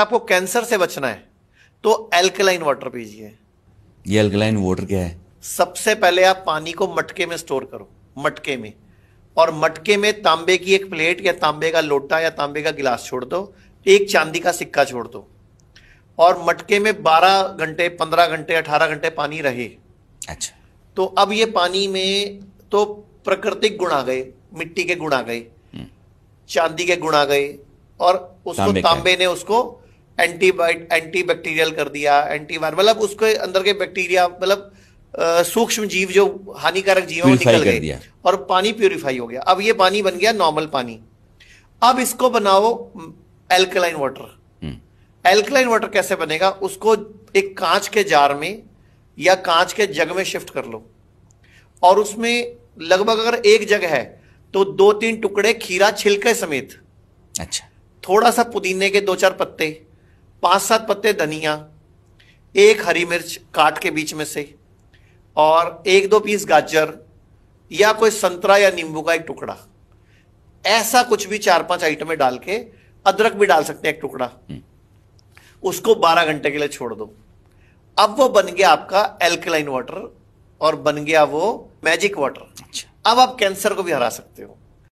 आपको कैंसर से बचना है तो एल्कलाइन वाटर पीजिए ये एल्कलाइन वाटर क्या है सबसे पहले आप पानी को मटके में स्टोर करो मटके में और मटके में तांबे की एक प्लेट या तांबे का लोटा या तांबे का गिलास छोड़ दो एक चांदी का सिक्का छोड़ दो और मटके में 12 घंटे 15 घंटे 18 घंटे पानी रहे अच्छा तो अब ये पानी में तो प्राकृतिक गुण आ गए मिट्टी के गुण आ गए हम्म। चांदी के गुण आ गए और उसको तांबे ने उसको एंटी एंटीबैक्टीरियल कर दिया एंटी मतलब उसके अंदर के बैक्टीरिया मतलब सूक्ष्म जीव जो हानिकारक जीव निकल गए और पानी प्योरीफाई हो गया अब ये पानी बन गया नॉर्मल पानी अब इसको बनाओ एल्कलाइन वाटर एल्कलाइन वाटर कैसे बनेगा उसको एक कांच के जार में या कांच के जग में शिफ्ट कर लो और उसमें लगभग अगर एक जग है तो दो तीन टुकड़े खीरा छिलके समेत अच्छा थोड़ा सा पुदीने के दो चार पत्ते पांच सात पत्ते धनिया एक हरी मिर्च काट के बीच में से और एक दो पीस गाजर या कोई संतरा या नींबू का एक टुकड़ा ऐसा कुछ भी चार पांच आइटमें डाल के अदरक भी डाल सकते हैं एक टुकड़ा हम्म। उसको बारह घंटे के लिए छोड़ दो अब वो बन गया आपका एल्कलाइन वाटर और बन गया वो मैजिक वाटर अच्छा। अब आप कैंसर को भी हरा सकते हो